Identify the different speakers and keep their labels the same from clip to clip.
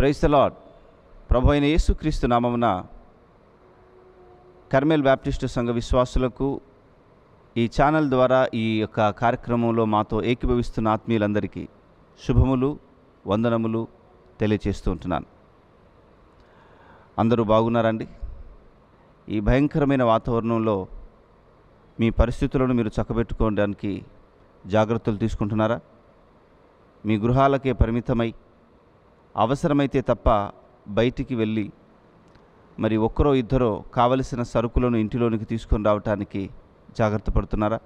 Speaker 1: praise the Lord ప్రభు అయిన యేసుక్రీస్తు నామమున కర్మేల్ బ్యాప్టిస్టు సంఘ విశ్వాసులకు ఈ ఛానల్ ద్వారా ఈ యొక్క కార్యక్రమంలో మాతో ఏకీభవిస్తున్న ఆత్మీయులందరికీ శుభములు వందనములు తెలియచేస్తూ ఉంటున్నాను అందరూ బాగున్నారండి ఈ భయంకరమైన వాతావరణంలో మీ పరిస్థితులను మీరు చక్కబెట్టుకోవడానికి జాగ్రత్తలు తీసుకుంటున్నారా మీ గృహాలకే పరిమితమై అవసరమైతే తప్ప బయటికి వెళ్ళి మరి ఒక్కరో ఇద్దరో కావలసిన సరుకులను ఇంటిలోనికి తీసుకొని రావటానికి జాగ్రత్త పడుతున్నారా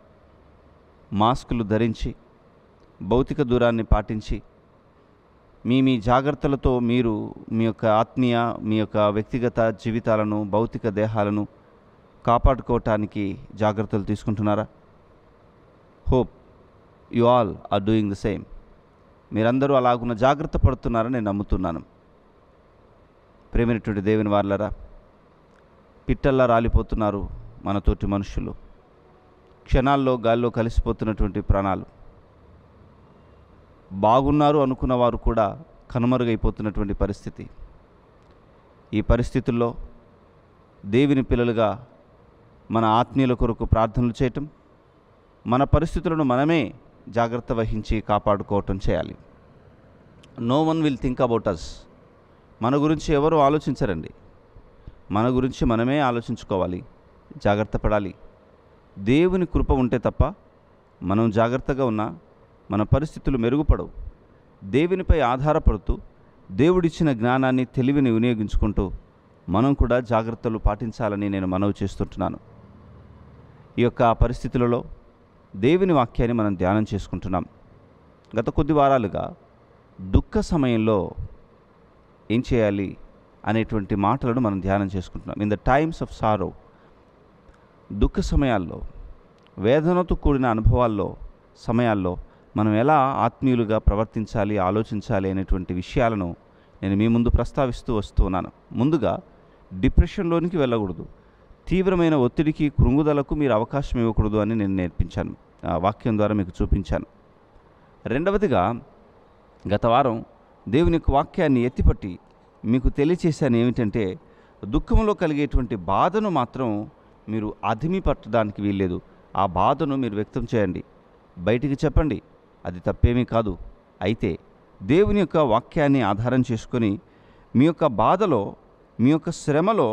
Speaker 1: మాస్కులు ధరించి భౌతిక దూరాన్ని పాటించి మీ మీ జాగ్రత్తలతో మీరు మీ యొక్క ఆత్మీయ మీ యొక్క వ్యక్తిగత జీవితాలను భౌతిక దేహాలను కాపాడుకోవటానికి జాగ్రత్తలు తీసుకుంటున్నారా hope you all are doing the same మీరందరూ అలాగున్న జాగ్రత్త పడుతున్నారని నేను నమ్ముతున్నాను ప్రేమైనటువంటి దేవుని వార్లరా పిట్టల్లా రాలిపోతున్నారు మనతోటి మనుషులు క్షణాల్లో గాల్లో కలిసిపోతున్నటువంటి ప్రాణాలు బాగున్నారు అనుకున్న వారు కూడా కనుమరుగైపోతున్నటువంటి పరిస్థితి ఈ పరిస్థితుల్లో దేవుని పిల్లలుగా మన ఆత్మీయుల కొరకు ప్రార్థనలు చేయటం మన పరిస్థితులను మనమే జాగ్రత్త వహించి కాపాడుకోవటం చేయాలి no one will think about us మన గురించి ఎవరు ఆలోచించరండి మన గురించి మనమే ఆలోచించుకోవాలి జాగ్రత్త పడాలి దేవుని కృప ఉంటే తప్ప మనం జాగ్రత్తగా ఉన్నా మన పరిస్థితులు మెరుగుపడవు దేవునిపై ఆధారపడుతూ దేవుడిచ్చిన జ్ఞానాన్ని తెలివిని వినియోగించుకుంటూ మనం కూడా జాగ్రత్తలు పాటించాలని నేను మనవి చేస్తుంటున్నాను ఈ యొక్క పరిస్థితులలో దేవుని వాక్యాన్ని మనం ధ్యానం చేసుకుంటున్నాం గత కొద్ది వారాలుగా దుఃఖ సమయంలో ఏం చేయాలి అనేటువంటి మాటలను మనం ధ్యానం చేసుకుంటున్నాం in the times of sorrow దుఃఖ సమయాల్లో వేదనతో కూడిన అనుభవాల్లో సమయాల్లో మనం ఎలా ఆత్మీయులుగా ప్రవర్తించాలి ఆలోచించాలి అనేటువంటి విషయాలను నేను మీ ముందు ప్రస్తావిస్తూ వస్తున్నాను ముందుగా డిప్రెషన్లోనికి వెళ్ళకూడదు తీవ్రమైన ఒత్తిడికి కృంగుదలకు మీరు అవకాశం ఇవ్వకూడదు అని నేను నేర్పించాను వాక్యం ద్వారా మీకు చూపించాను రెండవదిగా గత వారం దేవుని యొక్క వాక్యాన్ని ఎత్తిపట్టి మీకు తెలియచేశాను ఏమిటంటే దుఃఖంలో కలిగేటువంటి బాధను మాత్రం మీరు అధిమి పట్టడానికి వీల్లేదు ఆ బాధను మీరు వ్యక్తం చేయండి బయటికి చెప్పండి అది తప్పేమీ కాదు అయితే దేవుని యొక్క వాక్యాన్ని ఆధారం చేసుకొని మీ యొక్క బాధలో మీ యొక్క శ్రమలో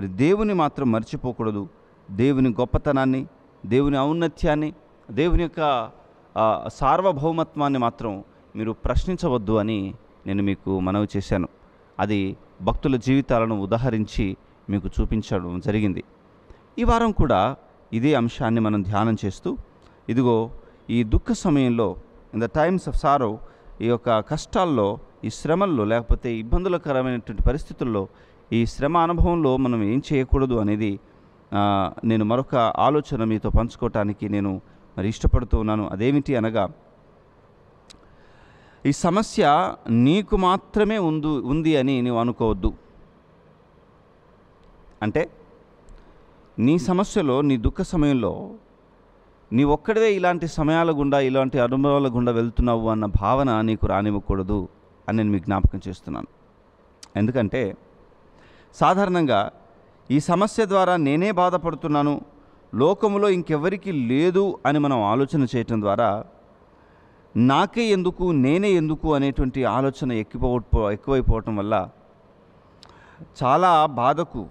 Speaker 1: మరి దేవుని మాత్రం మర్చిపోకూడదు దేవుని గొప్పతనాన్ని దేవుని ఔన్నత్యాన్ని దేవుని యొక్క సార్వభౌమత్వాన్ని మాత్రం మీరు ప్రశ్నించవద్దు అని నేను మీకు మనవి చేశాను అది భక్తుల జీవితాలను ఉదాహరించి మీకు చూపించడం జరిగింది ఈ వారం కూడా ఇదే అంశాన్ని మనం ధ్యానం చేస్తూ ఇదిగో ఈ దుఃఖ సమయంలో in the times of sorrow ఈ యొక్క కష్టాల్లో ఈ శ్రమల్లో లేకపోతే ఇబ్బందులకరమైనటువంటి పరిస్థితుల్లో ఈ శ్రమ అనుభవంలో మనం ఏం చేయకూడదు అనేది నేను మరొక ఆలోచన మీతో పంచుకోవటానికి నేను మరి ఇష్టపడుతూ ఉన్నాను అదేమిటి అనగా ఈ సమస్య నీకు మాత్రమే ఉందు ఉంది అని నువ్వు అనుకోవద్దు అంటే నీ సమస్యలో నీ దుఃఖ సమయంలో నీ ఒక్కడే ఇలాంటి సమయాల గుండా ఇలాంటి అనుభవాల గుండా వెళ్తున్నావు అన్న భావన నీకు రానివ్వకూడదు అని నేను మీకు జ్ఞాపకం చేస్తున్నాను ఎందుకంటే సాధారణంగా ఈ సమస్య ద్వారా నేనే బాధపడుతున్నాను లోకములో ఇంకెవరికి లేదు అని మనం ఆలోచన చేయటం ద్వారా నాకే ఎందుకు నేనే ఎందుకు అనేటువంటి ఆలోచన ఎక్కిపో ఎక్కువైపోవటం వల్ల చాలా బాధకు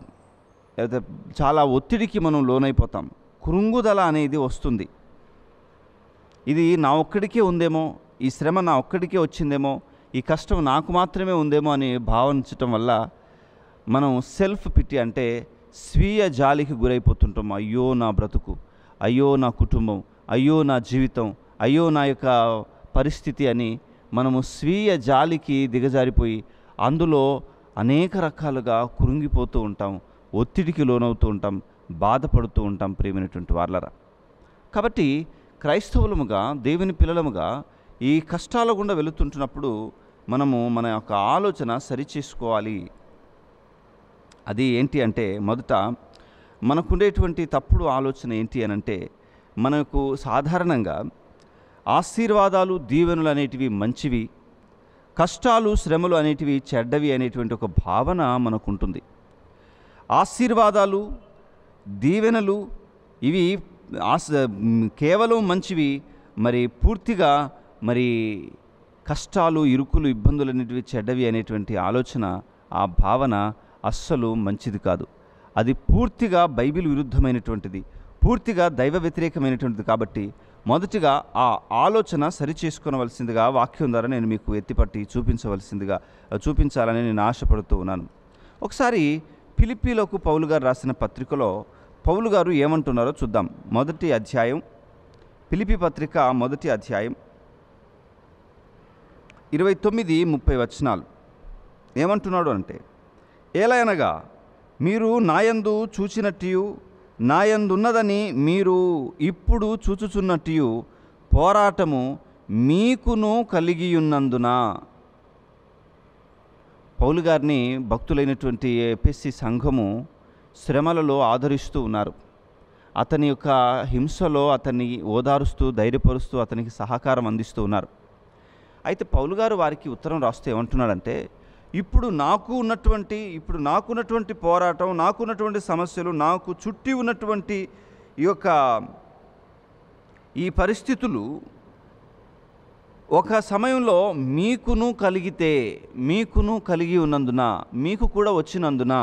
Speaker 1: లేకపోతే చాలా ఒత్తిడికి మనం లోనైపోతాం కృంగుదల అనేది వస్తుంది ఇది నా ఒక్కడికే ఉందేమో ఈ శ్రమ నా ఒక్కడికే వచ్చిందేమో ఈ కష్టం నాకు మాత్రమే ఉందేమో అని భావించటం వల్ల మనం సెల్ఫ్ పిటి అంటే స్వీయ జాలికి గురైపోతుంటాం అయ్యో నా బ్రతుకు అయ్యో నా కుటుంబం అయ్యో నా జీవితం అయ్యో నా యొక్క పరిస్థితి అని మనము స్వీయ జాలికి దిగజారిపోయి అందులో అనేక రకాలుగా కురుంగిపోతూ ఉంటాం ఒత్తిడికి లోనవుతూ ఉంటాం బాధపడుతూ ఉంటాం ప్రేమైనటువంటి వాళ్ళరా కాబట్టి క్రైస్తవులముగా దేవుని పిల్లలముగా ఈ కష్టాల గుండా వెళుతుంటున్నప్పుడు మనము మన యొక్క ఆలోచన సరిచేసుకోవాలి అది ఏంటి అంటే మొదట మనకుండేటువంటి తప్పుడు ఆలోచన ఏంటి అని అంటే మనకు సాధారణంగా ఆశీర్వాదాలు దీవెనలు అనేటివి మంచివి కష్టాలు శ్రమలు అనేటివి చెడ్డవి అనేటువంటి ఒక భావన మనకుంటుంది ఆశీర్వాదాలు దీవెనలు ఇవి ఆశ కేవలం మంచివి మరి పూర్తిగా మరి కష్టాలు ఇరుకులు ఇబ్బందులు అనేటివి చెడ్డవి అనేటువంటి ఆలోచన ఆ భావన అస్సలు మంచిది కాదు అది పూర్తిగా బైబిల్ విరుద్ధమైనటువంటిది పూర్తిగా దైవ వ్యతిరేకమైనటువంటిది కాబట్టి మొదటిగా ఆ ఆలోచన సరిచేసుకోనవలసిందిగా వాక్యం ద్వారా నేను మీకు ఎత్తిపట్టి చూపించవలసిందిగా చూపించాలని నేను ఆశపడుతూ ఉన్నాను ఒకసారి పిలిపిలోకి పౌలు గారు రాసిన పత్రికలో పౌలు గారు ఏమంటున్నారో చూద్దాం మొదటి అధ్యాయం పిలిపి పత్రిక మొదటి అధ్యాయం ఇరవై తొమ్మిది ముప్పై వచనాలు ఏమంటున్నాడు అంటే ఏలయనగా మీరు నాయందు చూచినట్టు నాయందున్నదని మీరు ఇప్పుడు చూచుచున్నట్టు పోరాటము మీకును కలిగియున్నందున పౌలు గారిని భక్తులైనటువంటి ఏపీసీ సంఘము శ్రమలలో ఆదరిస్తూ ఉన్నారు అతని యొక్క హింసలో అతన్ని ఓదారుస్తూ ధైర్యపరుస్తూ అతనికి సహకారం అందిస్తూ ఉన్నారు అయితే పౌలు గారు వారికి ఉత్తరం రాస్తూ ఏమంటున్నాడంటే ఇప్పుడు నాకు ఉన్నటువంటి ఇప్పుడు నాకున్నటువంటి పోరాటం నాకున్నటువంటి సమస్యలు నాకు చుట్టి ఉన్నటువంటి ఈ యొక్క ఈ పరిస్థితులు ఒక సమయంలో మీకును కలిగితే మీకును కలిగి ఉన్నందున మీకు కూడా వచ్చినందున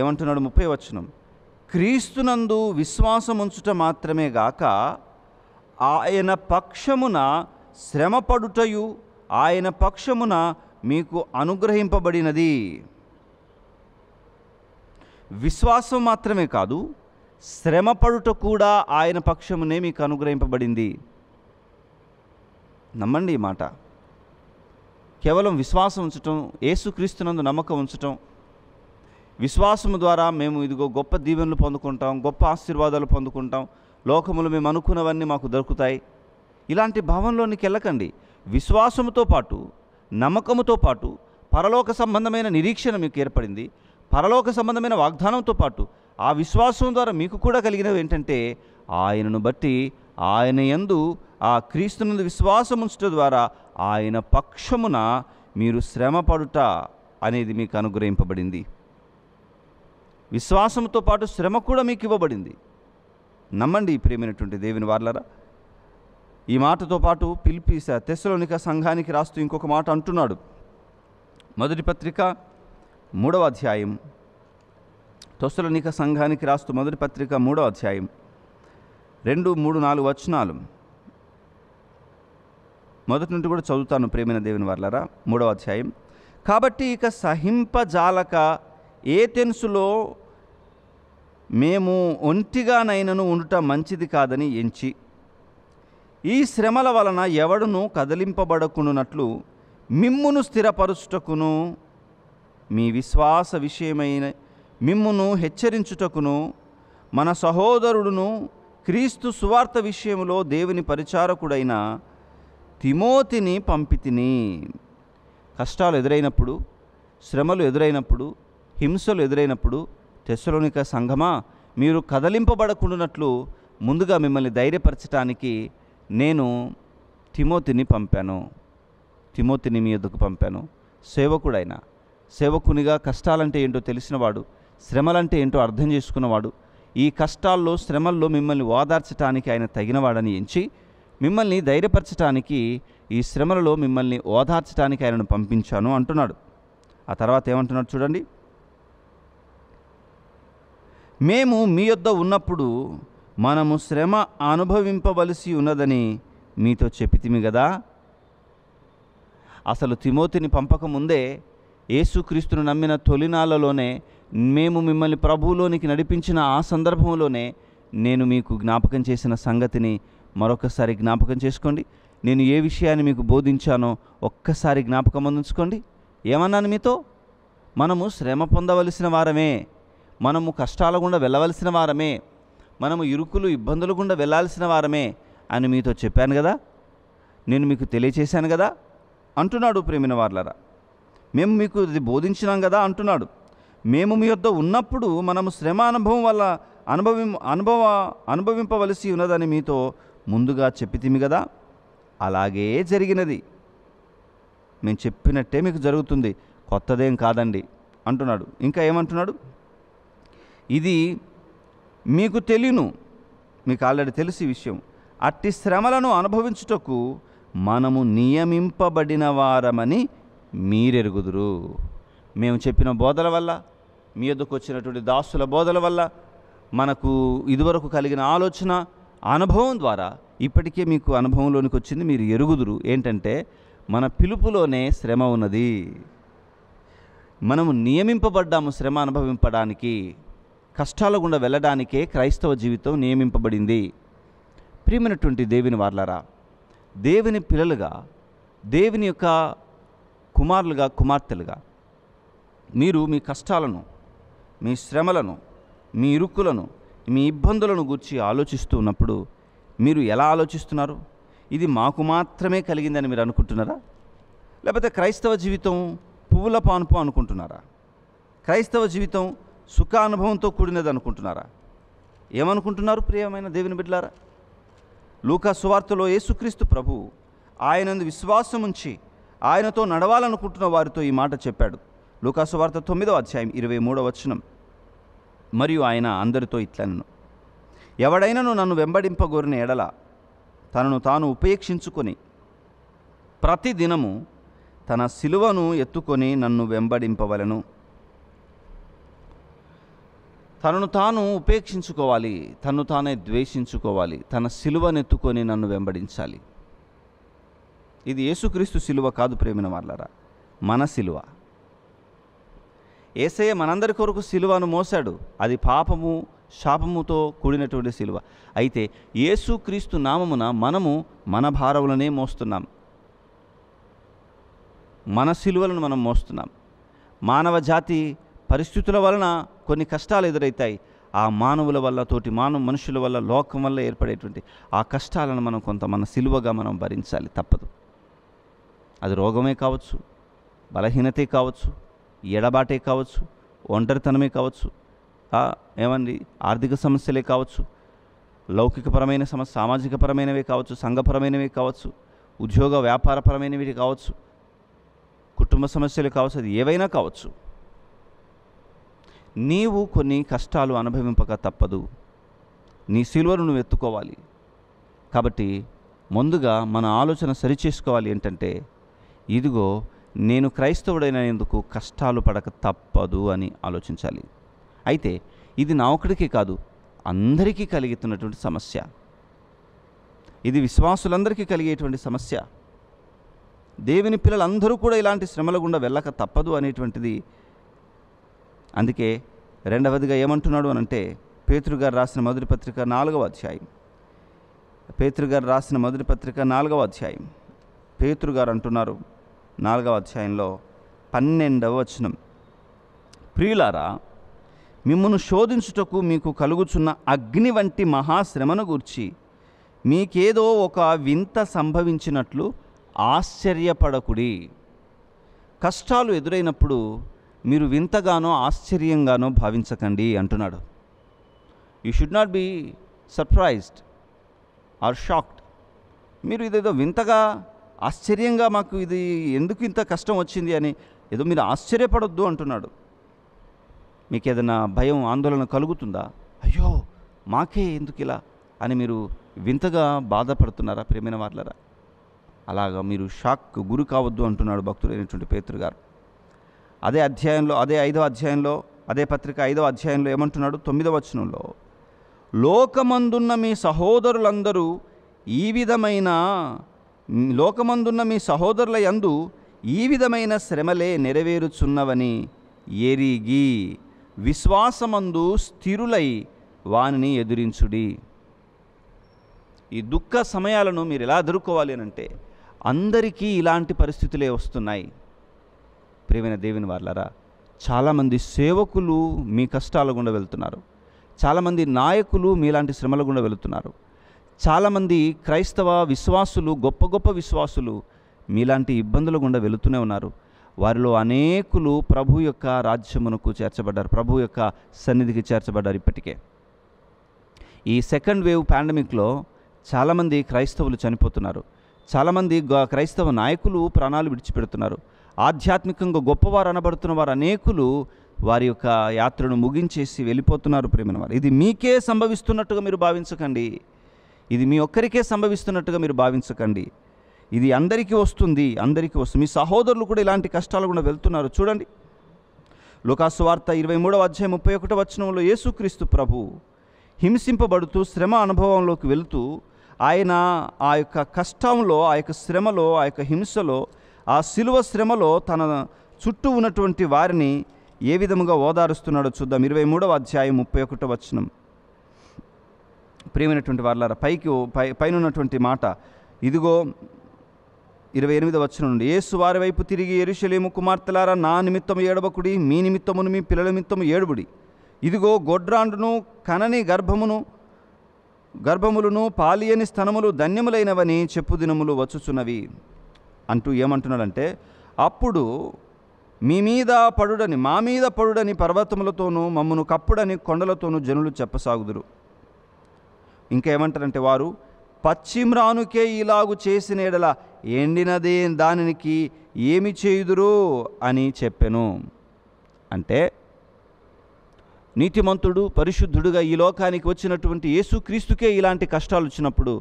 Speaker 1: ఏమంటున్నాడు ముప్పై వచనం క్రీస్తునందు విశ్వాసం ఉంచుట మాత్రమే గాక ఆయన పక్షమున శ్రమపడుటయు ఆయన పక్షమున మీకు అనుగ్రహింపబడినది విశ్వాసం మాత్రమే కాదు శ్రమపడుట కూడా ఆయన పక్షమునే మీకు అనుగ్రహింపబడింది నమ్మండి ఈ మాట కేవలం విశ్వాసం ఉంచటం ఏసుక్రీస్తునందు నమ్మకం ఉంచటం విశ్వాసము ద్వారా మేము ఇదిగో గొప్ప దీవెనలు పొందుకుంటాం గొప్ప ఆశీర్వాదాలు పొందుకుంటాం లోకములు మేము అనుకున్నవన్నీ మాకు దొరుకుతాయి ఇలాంటి భావంలోనికి వెళ్ళకండి విశ్వాసముతో పాటు నమ్మకముతో పాటు పరలోక సంబంధమైన నిరీక్షణ మీకు ఏర్పడింది పరలోక సంబంధమైన వాగ్దానంతో పాటు ఆ విశ్వాసం ద్వారా మీకు కూడా కలిగినవి ఏంటంటే ఆయనను బట్టి ఆయన ఎందు ఆ క్రీస్తునందు విశ్వాసం ఉంచడం ద్వారా ఆయన పక్షమున మీరు శ్రమపడుట అనేది మీకు అనుగ్రహింపబడింది విశ్వాసంతో పాటు శ్రమ కూడా మీకు ఇవ్వబడింది నమ్మండి ప్రియమైనటువంటి దేవుని వార్లరా ఈ మాటతో పాటు పిలిపిసా తెస్సలోనిక సంఘానికి రాస్తూ ఇంకొక మాట అంటున్నాడు మొదటి పత్రిక మూడవ అధ్యాయం తెస్సలోనిక సంఘానికి రాస్తూ మొదటి పత్రిక మూడవ అధ్యాయం రెండు మూడు నాలుగు వచనాలు మొదటి నుండి కూడా చదువుతాను ప్రేమైన దేవుని వర్లరా మూడవ అధ్యాయం కాబట్టి ఇక సహింపజాలక ఏ తెన్సులో మేము ఒంటిగానైనను ఉండటం మంచిది కాదని ఎంచి ఈ శ్రమల వలన ఎవడును కదిలింపబడకునున్నట్లు మిమ్మును స్థిరపరుచుటకును మీ విశ్వాస విషయమైన మిమ్మును హెచ్చరించుటకును మన సహోదరుడును క్రీస్తు సువార్త విషయంలో దేవుని పరిచారకుడైన తిమోతిని పంపితిని కష్టాలు ఎదురైనప్పుడు శ్రమలు ఎదురైనప్పుడు హింసలు ఎదురైనప్పుడు తెసలోనిక సంఘమా మీరు కదలింపబడకుండానట్లు ముందుగా మిమ్మల్ని ధైర్యపరచడానికి నేను తిమోతిని పంపాను తిమోతిని మీ ఎదుకు పంపాను సేవకుడైన సేవకునిగా కష్టాలంటే ఏంటో తెలిసినవాడు శ్రమలంటే ఏంటో అర్థం చేసుకున్నవాడు ఈ కష్టాల్లో శ్రమల్లో మిమ్మల్ని ఓదార్చటానికి ఆయన తగినవాడని ఎంచి మిమ్మల్ని ధైర్యపరచటానికి ఈ శ్రమలలో మిమ్మల్ని ఓదార్చటానికి ఆయనను పంపించాను అంటున్నాడు ఆ తర్వాత ఏమంటున్నాడు చూడండి మేము మీ యొద్ద ఉన్నప్పుడు మనము శ్రమ అనుభవింపవలసి ఉన్నదని మీతో చెప్పితిమి కదా అసలు తిమోతిని పంపకముందే యేసుక్రీస్తును నమ్మిన తొలినాళ్ళలోనే మేము మిమ్మల్ని ప్రభువులోనికి నడిపించిన ఆ సందర్భంలోనే నేను మీకు జ్ఞాపకం చేసిన సంగతిని మరొకసారి జ్ఞాపకం చేసుకోండి నేను ఏ విషయాన్ని మీకు బోధించానో ఒక్కసారి జ్ఞాపకం అందించుకోండి ఏమన్నాను మీతో మనము శ్రమ పొందవలసిన వారమే మనము కష్టాల గుండా వెళ్ళవలసిన వారమే మనము ఇరుకులు ఇబ్బందులు గుండా వెళ్లాల్సిన వారమే అని మీతో చెప్పాను కదా నేను మీకు తెలియచేశాను కదా అంటున్నాడు ప్రేమిన వార్లరా మేము మీకు ఇది బోధించినాం కదా అంటున్నాడు మేము మీ యొద్ద ఉన్నప్పుడు మనము శ్రమ అనుభవం వల్ల అనుభవి అనుభవ అనుభవింపవలసి ఉన్నదని మీతో ముందుగా చెప్పితిమి కదా అలాగే జరిగినది మేము చెప్పినట్టే మీకు జరుగుతుంది కొత్తదేం కాదండి అంటున్నాడు ఇంకా ఏమంటున్నాడు ఇది మీకు తెలియను మీకు ఆల్రెడీ తెలిసి విషయం అట్టి శ్రమలను అనుభవించుటకు మనము నియమింపబడిన వారమని మీరెరుగుదురు మేము చెప్పిన బోధల వల్ల మీ ఎదుకు వచ్చినటువంటి దాసుల బోధల వల్ల మనకు ఇదివరకు కలిగిన ఆలోచన అనుభవం ద్వారా ఇప్పటికే మీకు అనుభవంలోనికి వచ్చింది మీరు ఎరుగుదురు ఏంటంటే మన పిలుపులోనే శ్రమ ఉన్నది మనము నియమింపబడ్డాము శ్రమ అనుభవింపడానికి కష్టాల గుండా వెళ్ళడానికే క్రైస్తవ జీవితం నియమింపబడింది ప్రియమైనటువంటి దేవుని వార్లరా దేవుని పిల్లలుగా దేవుని యొక్క కుమారులుగా కుమార్తెలుగా మీరు మీ కష్టాలను మీ శ్రమలను మీ ఇరుక్కులను మీ ఇబ్బందులను గురించి ఆలోచిస్తూ ఉన్నప్పుడు మీరు ఎలా ఆలోచిస్తున్నారు ఇది మాకు మాత్రమే కలిగిందని మీరు అనుకుంటున్నారా లేకపోతే క్రైస్తవ జీవితం పువ్వుల పానుపు అనుకుంటున్నారా క్రైస్తవ జీవితం సుఖానుభవంతో కూడినది అనుకుంటున్నారా ఏమనుకుంటున్నారు ప్రియమైన దేవుని బిడ్డలారా లూకా సువార్తలో యేసుక్రీస్తు ప్రభు ఆయనందు విశ్వాసం ఉంచి ఆయనతో నడవాలనుకుంటున్న వారితో ఈ మాట చెప్పాడు లూకా సువార్త తొమ్మిదో అధ్యాయం ఇరవై మూడో వచనం మరియు ఆయన అందరితో ఇట్లనను ఎవడైనను నన్ను వెంబడింపగోరిన ఎడల తనను తాను ఉపేక్షించుకొని ప్రతిదినము తన సిలువను ఎత్తుకొని నన్ను వెంబడింపవలను తనను తాను ఉపేక్షించుకోవాలి తను తానే ద్వేషించుకోవాలి తన సిలువనెత్తుకొని నన్ను వెంబడించాలి ఇది యేసుక్రీస్తు సిలువ కాదు ప్రేమిన వాళ్ళరా మన సిలువ ఏసయ్య మనందరి కొరకు సిలువను మోసాడు అది పాపము శాపముతో కూడినటువంటి సిలువ అయితే యేసుక్రీస్తు నామమున మనము మన భారములనే మోస్తున్నాం మన సిలువలను మనం మోస్తున్నాం మానవ జాతి పరిస్థితుల వలన కొన్ని కష్టాలు ఎదురవుతాయి ఆ మానవుల వల్ల తోటి మానవ మనుషుల వల్ల లోకం వల్ల ఏర్పడేటువంటి ఆ కష్టాలను మనం కొంత మన సిలువగా మనం భరించాలి తప్పదు అది రోగమే కావచ్చు బలహీనతే కావచ్చు ఎడబాటే కావచ్చు ఒంటరితనమే కావచ్చు ఏమండి ఆర్థిక సమస్యలే కావచ్చు లౌకికపరమైన సమస్య సామాజికపరమైనవే కావచ్చు సంఘపరమైనవి కావచ్చు ఉద్యోగ వ్యాపారపరమైనవి కావచ్చు కుటుంబ సమస్యలు కావచ్చు అది ఏవైనా కావచ్చు నీవు కొన్ని కష్టాలు అనుభవింపక తప్పదు నీ సిల్వను నువ్వు ఎత్తుకోవాలి కాబట్టి ముందుగా మన ఆలోచన సరిచేసుకోవాలి ఏంటంటే ఇదిగో నేను క్రైస్తవుడైనందుకు కష్టాలు పడక తప్పదు అని ఆలోచించాలి అయితే ఇది నా ఒకడికే కాదు అందరికీ కలిగితున్నటువంటి సమస్య ఇది విశ్వాసులందరికీ కలిగేటువంటి సమస్య దేవుని పిల్లలందరూ కూడా ఇలాంటి శ్రమల గుండా వెళ్ళక తప్పదు అనేటువంటిది అందుకే రెండవదిగా ఏమంటున్నాడు అనంటే పేతృగారు రాసిన మొదటి పత్రిక నాలుగవ అధ్యాయం పేతృగారు రాసిన మొదటి పత్రిక నాలుగవ అధ్యాయం పేతృగారు అంటున్నారు నాలుగవ అధ్యాయంలో పన్నెండవ వచనం ప్రియులారా మిమ్మను శోధించుటకు మీకు కలుగుచున్న అగ్ని వంటి మహాశ్రమను గూర్చి మీకేదో ఒక వింత సంభవించినట్లు ఆశ్చర్యపడకుడి కష్టాలు ఎదురైనప్పుడు మీరు వింతగానో ఆశ్చర్యంగానో భావించకండి అంటున్నాడు you should not be surprised or shocked మీరు ఇదేదో వింతగా ఆశ్చర్యంగా మాకు ఇది ఎందుకు ఇంత కష్టం వచ్చింది అని ఏదో మీరు ఆశ్చర్యపడొద్దు అంటున్నాడు మీకు ఏదైనా భయం ఆందోళన కలుగుతుందా అయ్యో మాకే ఎందుకు ఇలా అని మీరు వింతగా బాధపడుతున్నారా ప్రేమైన వాళ్ళరా అలాగా మీరు షాక్ గురి కావద్దు అంటున్నాడు భక్తుడైనటువంటి పేతృగారు గారు అదే అధ్యాయంలో అదే ఐదో అధ్యాయంలో అదే పత్రిక ఐదో అధ్యాయంలో ఏమంటున్నాడు తొమ్మిదో వచనంలో లోకమందున్న మీ సహోదరులందరూ ఈ విధమైన లోకమందున్న మీ సహోదరుల యందు ఈ విధమైన శ్రమలే నెరవేరుచున్నవని ఎరిగి విశ్వాసమందు స్థిరులై వానిని ఎదురించుడి ఈ దుఃఖ సమయాలను మీరు ఎలా ఎదుర్కోవాలి అంటే అందరికీ ఇలాంటి పరిస్థితులే వస్తున్నాయి ప్రియమైన దేవుని వాళ్ళరా చాలామంది సేవకులు మీ కష్టాల గుండా వెళ్తున్నారు చాలామంది నాయకులు మీలాంటి శ్రమల గుండా వెళుతున్నారు చాలామంది క్రైస్తవ విశ్వాసులు గొప్ప గొప్ప విశ్వాసులు మీలాంటి ఇబ్బందుల గుండా వెళుతూనే ఉన్నారు వారిలో అనేకులు ప్రభు యొక్క రాజ్యమునకు చేర్చబడ్డారు ప్రభు యొక్క సన్నిధికి చేర్చబడ్డారు ఇప్పటికే ఈ సెకండ్ వేవ్ పాండమిక్లో చాలామంది క్రైస్తవులు చనిపోతున్నారు చాలామంది క్రైస్తవ నాయకులు ప్రాణాలు విడిచిపెడుతున్నారు ఆధ్యాత్మికంగా గొప్పవారు అనబడుతున్న వారు అనేకులు వారి యొక్క యాత్రను ముగించేసి వెళ్ళిపోతున్నారు ప్రేమిన వారు ఇది మీకే సంభవిస్తున్నట్టుగా మీరు భావించకండి ఇది మీ ఒక్కరికే సంభవిస్తున్నట్టుగా మీరు భావించకండి ఇది అందరికీ వస్తుంది అందరికీ వస్తుంది మీ సహోదరులు కూడా ఇలాంటి కష్టాలు కూడా వెళ్తున్నారు చూడండి లోకాసువార్త ఇరవై మూడవ అధ్యాయం ముప్పై ఒకటి వచనంలో యేసుక్రీస్తు ప్రభు హింసింపబడుతూ శ్రమ అనుభవంలోకి వెళుతూ ఆయన ఆ యొక్క కష్టంలో ఆ యొక్క శ్రమలో ఆ యొక్క హింసలో ఆ శిలువ శ్రమలో తన చుట్టూ ఉన్నటువంటి వారిని ఏ విధముగా ఓదారుస్తున్నాడో చూద్దాం ఇరవై మూడవ అధ్యాయం ముప్పై ఒకటో వచనం ప్రియమైనటువంటి వాళ్ళ పైకి పై పైన ఉన్నటువంటి మాట ఇదిగో ఇరవై ఎనిమిది వచ్చిన నుండి ఏసు వారి వైపు తిరిగి ఎరుషలేము కుమార్తెలారా నా నిమిత్తం ఏడవకుడి మీ నిమిత్తమును మీ పిల్లల నిమిత్తం ఏడుబుడి ఇదిగో గొడ్రాండును కనని గర్భమును గర్భములను పాలియని స్థనములు ధన్యములైనవని చెప్పు దినములు వచ్చుచున్నవి అంటూ ఏమంటున్నాడంటే అప్పుడు మీ మీద పడుడని మా మీద పడుడని పర్వతములతోనూ మమ్మను కప్పుడని కొండలతోనూ జనులు చెప్పసాగుదురు ఇంకేమంటారంటే వారు పశ్చిమ్రానుకే ఇలాగు చేసిన ఎడల ఎండినదే దానికి ఏమి చేయుదురు అని చెప్పెను అంటే నీతిమంతుడు పరిశుద్ధుడుగా ఈ లోకానికి వచ్చినటువంటి యేసుక్రీస్తుకే ఇలాంటి కష్టాలు వచ్చినప్పుడు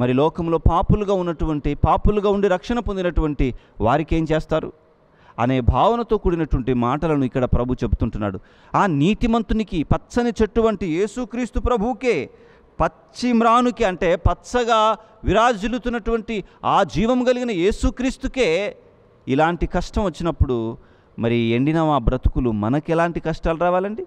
Speaker 1: మరి లోకంలో పాపులుగా ఉన్నటువంటి పాపులుగా ఉండి రక్షణ పొందినటువంటి వారికి ఏం చేస్తారు అనే భావనతో కూడినటువంటి మాటలను ఇక్కడ ప్రభు చెబుతుంటున్నాడు ఆ నీతిమంతునికి పచ్చని చెట్టు వంటి యేసుక్రీస్తు ప్రభుకే పచ్చిమ్రానుకి అంటే పచ్చగా విరాజిల్లుతున్నటువంటి ఆ జీవం కలిగిన యేసుక్రీస్తుకే ఇలాంటి కష్టం వచ్చినప్పుడు మరి ఎండిన మా బ్రతుకులు ఎలాంటి కష్టాలు రావాలండి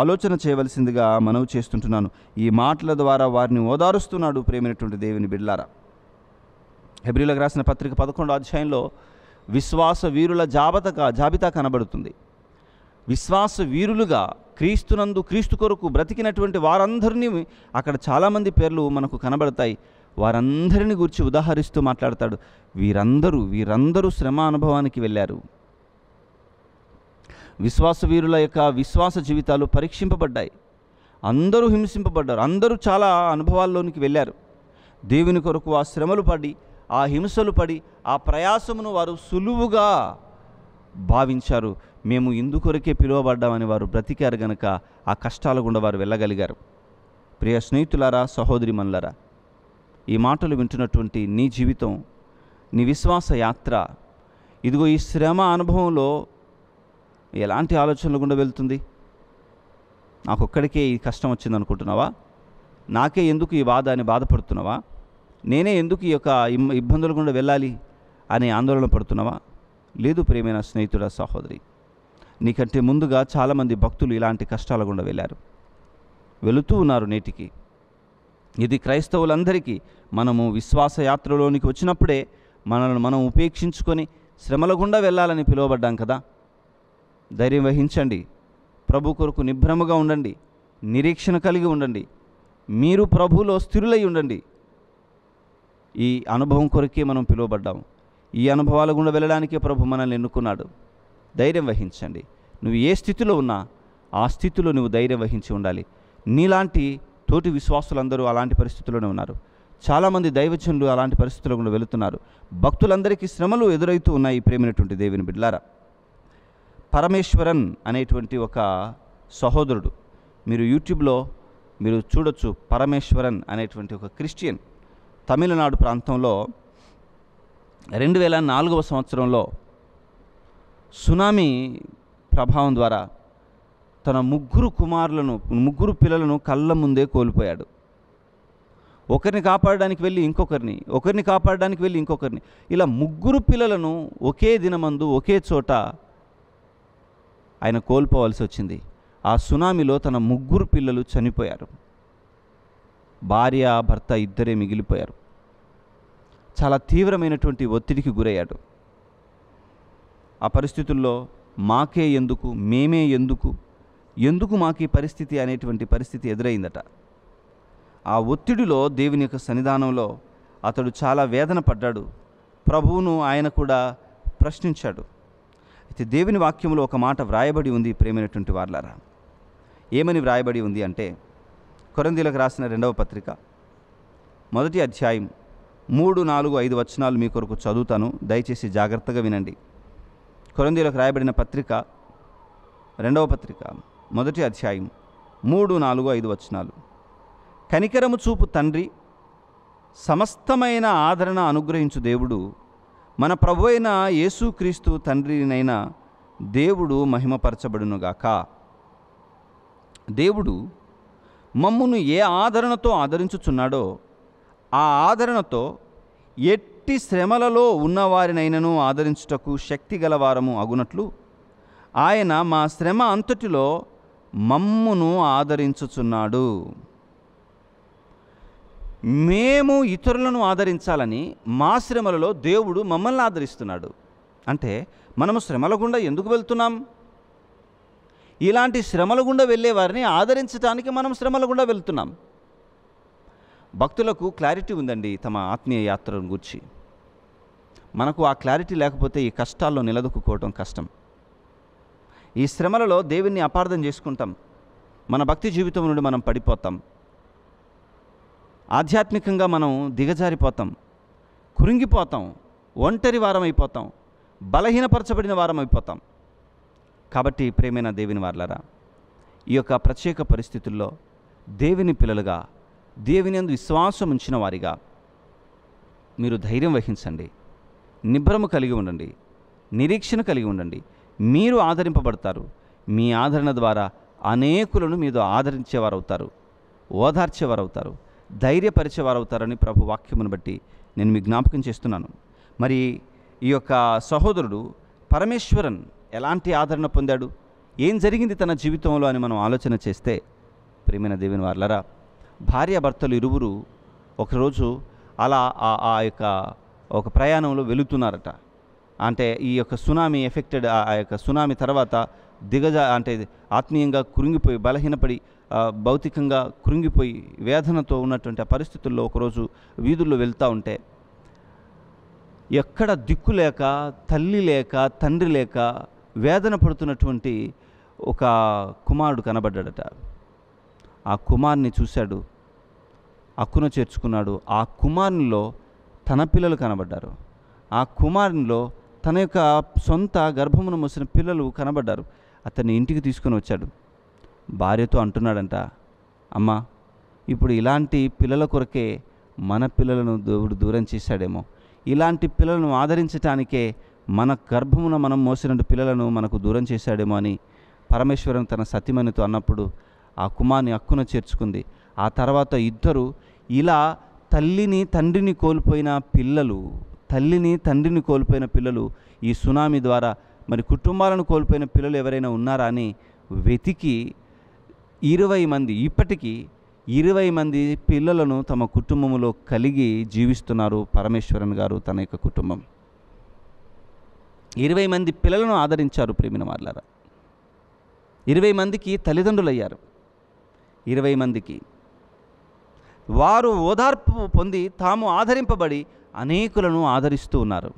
Speaker 1: ఆలోచన చేయవలసిందిగా మనవి చేస్తుంటున్నాను ఈ మాటల ద్వారా వారిని ఓదారుస్తున్నాడు ప్రేమైనటువంటి దేవుని బిడ్లారా హెబ్రిలకు రాసిన పత్రిక పదకొండో అధ్యాయంలో విశ్వాస వీరుల జాబతక జాబితా కనబడుతుంది విశ్వాస వీరులుగా క్రీస్తునందు క్రీస్తు కొరకు బ్రతికినటువంటి వారందరినీ అక్కడ చాలామంది పేర్లు మనకు కనబడతాయి వారందరిని గురించి ఉదాహరిస్తూ మాట్లాడతాడు వీరందరూ వీరందరూ శ్రమ అనుభవానికి వెళ్ళారు విశ్వాస వీరుల యొక్క విశ్వాస జీవితాలు పరీక్షింపబడ్డాయి అందరూ హింసింపబడ్డారు అందరూ చాలా అనుభవాల్లోనికి వెళ్ళారు దేవుని కొరకు ఆ శ్రమలు పడి ఆ హింసలు పడి ఆ ప్రయాసమును వారు సులువుగా భావించారు మేము ఇందుకొరకే పిలువబడ్డామని వారు బ్రతికారు గనక ఆ కష్టాల గుండా వారు వెళ్ళగలిగారు ప్రియ స్నేహితులారా సహోదరి మనులరా ఈ మాటలు వింటున్నటువంటి నీ జీవితం నీ విశ్వాస యాత్ర ఇదిగో ఈ శ్రమ అనుభవంలో ఎలాంటి ఆలోచనలు గుండా వెళ్తుంది నాకొక్కడికే ఈ కష్టం వచ్చింది అనుకుంటున్నావా నాకే ఎందుకు ఈ బాధ అని బాధపడుతున్నావా నేనే ఎందుకు ఈ యొక్క ఇబ్బందుల గుండా వెళ్ళాలి అనే ఆందోళన పడుతున్నావా లేదు ప్రేమైన స్నేహితుడా సహోదరి నీకంటే ముందుగా చాలామంది భక్తులు ఇలాంటి కష్టాల గుండా వెళ్ళారు వెళుతూ ఉన్నారు నేటికి ఇది క్రైస్తవులందరికీ మనము విశ్వాస యాత్రలోనికి వచ్చినప్పుడే మనల్ని మనం ఉపేక్షించుకొని శ్రమల గుండా వెళ్ళాలని పిలువబడ్డాం కదా ధైర్యం వహించండి ప్రభు కొరకు నిభ్రమగా ఉండండి నిరీక్షణ కలిగి ఉండండి మీరు ప్రభులో స్థిరులై ఉండండి ఈ అనుభవం కొరకే మనం పిలువబడ్డాము ఈ అనుభవాల గుండా వెళ్ళడానికే ప్రభు మనల్ని ఎన్నుకున్నాడు ధైర్యం వహించండి నువ్వు ఏ స్థితిలో ఉన్నా ఆ స్థితిలో నువ్వు ధైర్యం వహించి ఉండాలి నీలాంటి తోటి విశ్వాసులందరూ అలాంటి పరిస్థితుల్లోనే ఉన్నారు చాలామంది దైవజనులు అలాంటి పరిస్థితుల గుండా వెళుతున్నారు భక్తులందరికీ శ్రమలు ఎదురైతూ ఉన్నాయి ప్రేమైనటువంటి దేవిని బిడ్లారా పరమేశ్వరన్ అనేటువంటి ఒక సహోదరుడు మీరు యూట్యూబ్లో మీరు చూడొచ్చు పరమేశ్వరన్ అనేటువంటి ఒక క్రిస్టియన్ తమిళనాడు ప్రాంతంలో రెండు వేల నాలుగవ సంవత్సరంలో సునామీ ప్రభావం ద్వారా తన ముగ్గురు కుమారులను ముగ్గురు పిల్లలను కళ్ళ ముందే కోల్పోయాడు ఒకరిని కాపాడడానికి వెళ్ళి ఇంకొకరిని ఒకరిని కాపాడడానికి వెళ్ళి ఇంకొకరిని ఇలా ముగ్గురు పిల్లలను ఒకే దినమందు ఒకే చోట ఆయన కోల్పోవాల్సి వచ్చింది ఆ సునామీలో తన ముగ్గురు పిల్లలు చనిపోయారు భార్య భర్త ఇద్దరే మిగిలిపోయారు చాలా తీవ్రమైనటువంటి ఒత్తిడికి గురయ్యాడు ఆ పరిస్థితుల్లో మాకే ఎందుకు మేమే ఎందుకు ఎందుకు మాకు ఈ పరిస్థితి అనేటువంటి పరిస్థితి ఎదురైందట ఆ ఒత్తిడిలో దేవుని యొక్క సన్నిధానంలో అతడు చాలా వేదన పడ్డాడు ప్రభువును ఆయన కూడా ప్రశ్నించాడు అయితే దేవుని వాక్యంలో ఒక మాట వ్రాయబడి ఉంది ప్రేమైనటువంటి వార్లారా ఏమని వ్రాయబడి ఉంది అంటే కొరందీలకు రాసిన రెండవ పత్రిక మొదటి అధ్యాయం మూడు నాలుగు ఐదు వచనాలు మీ కొరకు చదువుతాను దయచేసి జాగ్రత్తగా వినండి కొరందీలకు రాయబడిన పత్రిక రెండవ పత్రిక మొదటి అధ్యాయం మూడు నాలుగు ఐదు వచనాలు కనికరము చూపు తండ్రి సమస్తమైన ఆదరణ అనుగ్రహించు దేవుడు మన ప్రభు అయిన యేసుక్రీస్తు తండ్రినైనా దేవుడు మహిమపరచబడునుగాక దేవుడు మమ్మును ఏ ఆదరణతో ఆదరించుచున్నాడో ఆ ఆదరణతో ఎట్టి శ్రమలలో ఉన్నవారినైనను ఆదరించుటకు శక్తి గలవారము అగునట్లు ఆయన మా శ్రమ అంతటిలో మమ్మును ఆదరించుచున్నాడు మేము ఇతరులను ఆదరించాలని మా శ్రమలలో దేవుడు మమ్మల్ని ఆదరిస్తున్నాడు అంటే మనము శ్రమల గుండా ఎందుకు వెళ్తున్నాం ఇలాంటి శ్రమల గుండా వెళ్ళే వారిని ఆదరించడానికి మనం శ్రమల గుండా వెళ్తున్నాం భక్తులకు క్లారిటీ ఉందండి తమ ఆత్మీయ యాత్రను గురించి మనకు ఆ క్లారిటీ లేకపోతే ఈ కష్టాల్లో నిలదొక్కుకోవడం కష్టం ఈ శ్రమలలో దేవుణ్ణి అపార్థం చేసుకుంటాం మన భక్తి జీవితం నుండి మనం పడిపోతాం ఆధ్యాత్మికంగా మనం దిగజారిపోతాం కురింగిపోతాం ఒంటరి వారం అయిపోతాం బలహీనపరచబడిన వారం అయిపోతాం కాబట్టి ప్రేమైన దేవుని వార్లరా ఈ యొక్క ప్రత్యేక పరిస్థితుల్లో దేవుని పిల్లలుగా దేవుని అందు విశ్వాసం ఉంచిన వారిగా మీరు ధైర్యం వహించండి నిబ్రము కలిగి ఉండండి నిరీక్షణ కలిగి ఉండండి మీరు ఆదరింపబడతారు మీ ఆదరణ ద్వారా అనేకులను మీరు ఆదరించేవారవుతారు ఓదార్చేవారవుతారు అవుతారు ధైర్యపరిచేవారవుతారని ప్రభు వాక్యమును బట్టి నేను మీ జ్ఞాపకం చేస్తున్నాను మరి ఈ యొక్క సహోదరుడు పరమేశ్వరన్ ఎలాంటి ఆదరణ పొందాడు ఏం జరిగింది తన జీవితంలో అని మనం ఆలోచన చేస్తే ప్రేమైన దేవుని వార్లరా భార్యాభర్తలు ఇరువురు ఒకరోజు అలా ఆ యొక్క ఒక ప్రయాణంలో వెళుతున్నారట అంటే ఈ యొక్క సునామీ ఎఫెక్టెడ్ ఆ యొక్క సునామీ తర్వాత దిగజ అంటే ఆత్మీయంగా కురింగిపోయి బలహీనపడి భౌతికంగా కృంగిపోయి వేదనతో ఉన్నటువంటి ఆ పరిస్థితుల్లో ఒకరోజు వీధుల్లో వెళ్తూ ఉంటే ఎక్కడ దిక్కు లేక తల్లి లేక తండ్రి లేక వేదన పడుతున్నటువంటి ఒక కుమారుడు కనబడ్డాడట ఆ కుమార్ని చూశాడు అక్కున చేర్చుకున్నాడు ఆ కుమారునిలో తన పిల్లలు కనబడ్డారు ఆ కుమారునిలో తన యొక్క సొంత గర్భమును మోసిన పిల్లలు కనబడ్డారు అతన్ని ఇంటికి తీసుకొని వచ్చాడు భార్యతో అంటున్నాడంట అమ్మా ఇప్పుడు ఇలాంటి పిల్లల కొరకే మన పిల్లలను దేవుడు దూరం చేశాడేమో ఇలాంటి పిల్లలను ఆదరించటానికే మన గర్భమున మనం మోసిన పిల్లలను మనకు దూరం చేశాడేమో అని పరమేశ్వరం తన సత్యమణితో అన్నప్పుడు ఆ కుమార్ని అక్కున చేర్చుకుంది ఆ తర్వాత ఇద్దరు ఇలా తల్లిని తండ్రిని కోల్పోయిన పిల్లలు తల్లిని తండ్రిని కోల్పోయిన పిల్లలు ఈ సునామీ ద్వారా మరి కుటుంబాలను కోల్పోయిన పిల్లలు ఎవరైనా ఉన్నారా అని వెతికి ఇరవై మంది ఇప్పటికీ ఇరవై మంది పిల్లలను తమ కుటుంబంలో కలిగి జీవిస్తున్నారు పరమేశ్వరన్ గారు తన యొక్క కుటుంబం ఇరవై మంది పిల్లలను ఆదరించారు ప్రేమిన వాళ్ళారా ఇరవై మందికి తల్లిదండ్రులు అయ్యారు ఇరవై మందికి వారు ఓదార్పు పొంది తాము ఆదరింపబడి అనేకులను ఆదరిస్తూ ఉన్నారు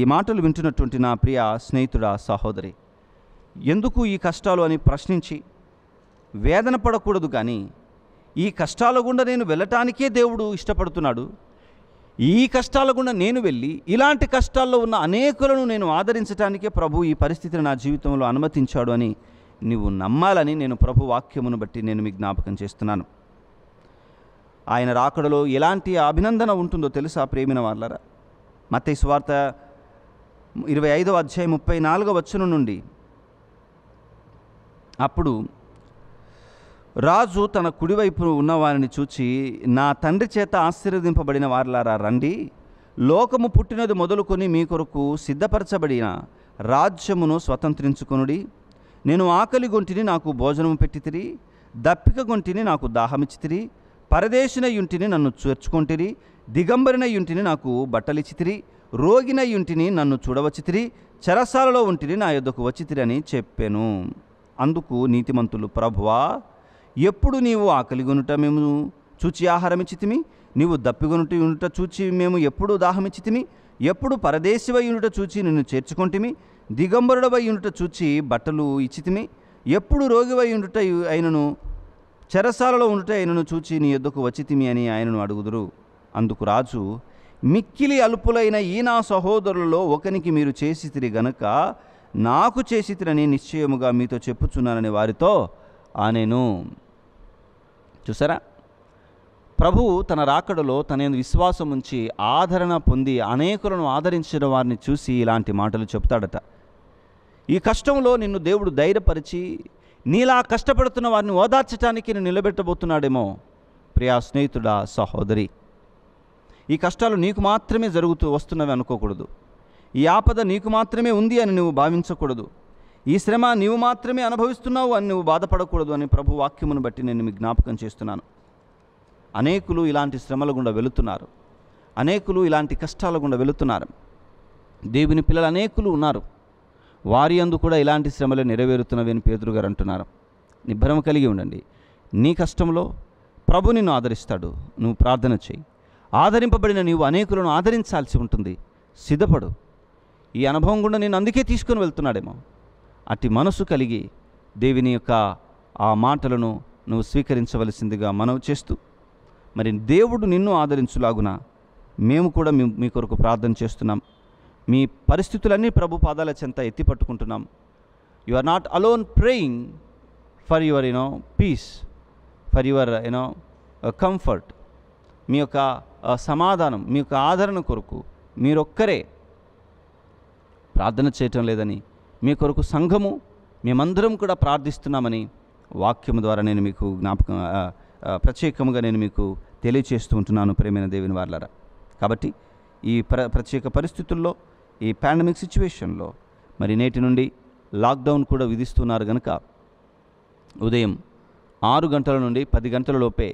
Speaker 1: ఈ మాటలు వింటున్నటువంటి నా ప్రియ స్నేహితుడా సహోదరి ఎందుకు ఈ కష్టాలు అని ప్రశ్నించి వేదన పడకూడదు కానీ ఈ కష్టాల గుండా నేను వెళ్ళటానికే దేవుడు ఇష్టపడుతున్నాడు ఈ కష్టాల గుండా నేను వెళ్ళి ఇలాంటి కష్టాల్లో ఉన్న అనేకులను నేను ఆదరించడానికే ప్రభు ఈ పరిస్థితిని నా జీవితంలో అనుమతించాడు అని నువ్వు నమ్మాలని నేను ప్రభు వాక్యమును బట్టి నేను మీ జ్ఞాపకం చేస్తున్నాను ఆయన రాకడలో ఎలాంటి అభినందన ఉంటుందో తెలుసా ప్రేమిన వాళ్ళరా మత స్వార్థ ఇరవై ఐదవ అధ్యాయం ముప్పై నాలుగవ వచ్చును నుండి అప్పుడు రాజు తన కుడివైపు ఉన్న వారిని చూచి నా తండ్రి చేత ఆశీర్వదింపబడిన వారిలారా రండి లోకము పుట్టినది మొదలుకొని మీ కొరకు సిద్ధపరచబడిన రాజ్యమును స్వతంత్రించుకునుడి నేను ఆకలి గొంటిని నాకు భోజనము పెట్టితిరి దప్పిక గొంటిని నాకు దాహమిచ్చితిరి పరదేశిన యుంటిని నన్ను చేర్చుకొంటిరి దిగంబరిన యుంటిని నాకు బట్టలిచ్చితిరి రోగిన యుంటిని నన్ను చూడవచ్చితిరి చెరసాలలో ఉంటిని నా యొద్దకు అని చెప్పాను అందుకు నీతిమంతులు ప్రభువా ఎప్పుడు నీవు ఆకలిగొనుట మేము చూచి ఆహారమిచ్చితిమి నీవు దప్పిగొనుట ఉండుట చూచి మేము ఎప్పుడు దాహమిచ్చితిమి ఎప్పుడు పరదేశివై ఉండుట చూచి నిన్ను చేర్చుకొంటిమి దిగంబరుడవై ఉండుట చూచి బట్టలు ఇచ్చితిమి ఎప్పుడు రోగివై ఉండుట అయినను చెరసాలలో ఉండుట అయినను చూచి నీ యొద్దకు వచ్చితిమి అని ఆయనను అడుగుదురు అందుకు రాజు మిక్కిలి అల్పులైన ఈ నా సహోదరులలో ఒకనికి మీరు చేసితిరి గనక నాకు చేసితిరని నిశ్చయముగా మీతో చెప్పుచున్నానని వారితో నేను చూసారా ప్రభు తన రాకడలో తన విశ్వాసం ఉంచి ఆదరణ పొంది అనేకులను ఆదరించిన వారిని చూసి ఇలాంటి మాటలు చెప్తాడట ఈ కష్టంలో నిన్ను దేవుడు ధైర్యపరిచి నీలా కష్టపడుతున్న వారిని ఓదార్చడానికి నేను నిలబెట్టబోతున్నాడేమో ప్రియా స్నేహితుడా సహోదరి ఈ కష్టాలు నీకు మాత్రమే జరుగుతూ వస్తున్నవి అనుకోకూడదు ఈ ఆపద నీకు మాత్రమే ఉంది అని నువ్వు భావించకూడదు ఈ శ్రమ నీవు మాత్రమే అనుభవిస్తున్నావు అని నువ్వు బాధపడకూడదు అని ప్రభు వాక్యమును బట్టి నేను మీకు జ్ఞాపకం చేస్తున్నాను అనేకులు ఇలాంటి శ్రమల గుండా వెళుతున్నారు అనేకులు ఇలాంటి కష్టాల గుండా వెళుతున్నారు దేవుని పిల్లలు అనేకులు ఉన్నారు వారి అందు కూడా ఇలాంటి శ్రమలు నెరవేరుతున్నవి అని పేదరు గారు అంటున్నారు నిబ్బరం కలిగి ఉండండి నీ కష్టంలో ప్రభు నిన్ను ఆదరిస్తాడు నువ్వు ప్రార్థన చేయి ఆదరింపబడిన నీవు అనేకులను ఆదరించాల్సి ఉంటుంది సిద్ధపడు ఈ అనుభవం గుండా నేను అందుకే తీసుకొని వెళ్తున్నాడేమో అట్టి మనసు కలిగి దేవుని యొక్క ఆ మాటలను నువ్వు స్వీకరించవలసిందిగా మనవి చేస్తూ మరి దేవుడు నిన్ను ఆదరించులాగున మేము కూడా మీ మీ కొరకు ప్రార్థన చేస్తున్నాం మీ పరిస్థితులన్నీ ప్రభు పాదాల చెంత ఎత్తి పట్టుకుంటున్నాం you are not alone praying for your you know peace for your you know comfort మీ యొక్క సమాధానం మీ యొక్క ఆదరణ కొరకు మీరొక్కరే ప్రార్థన చేయటం లేదని మీ కొరకు సంఘము మేమందరం కూడా ప్రార్థిస్తున్నామని వాక్యం ద్వారా నేను మీకు జ్ఞాపకం ప్రత్యేకంగా నేను మీకు తెలియచేస్తూ ఉంటున్నాను ప్రేమైన దేవుని వార్లరా కాబట్టి ఈ ప్ర ప్రత్యేక పరిస్థితుల్లో ఈ పాండమిక్ సిచ్యువేషన్లో మరి నేటి నుండి లాక్డౌన్ కూడా విధిస్తున్నారు కనుక ఉదయం ఆరు గంటల నుండి పది గంటల లోపే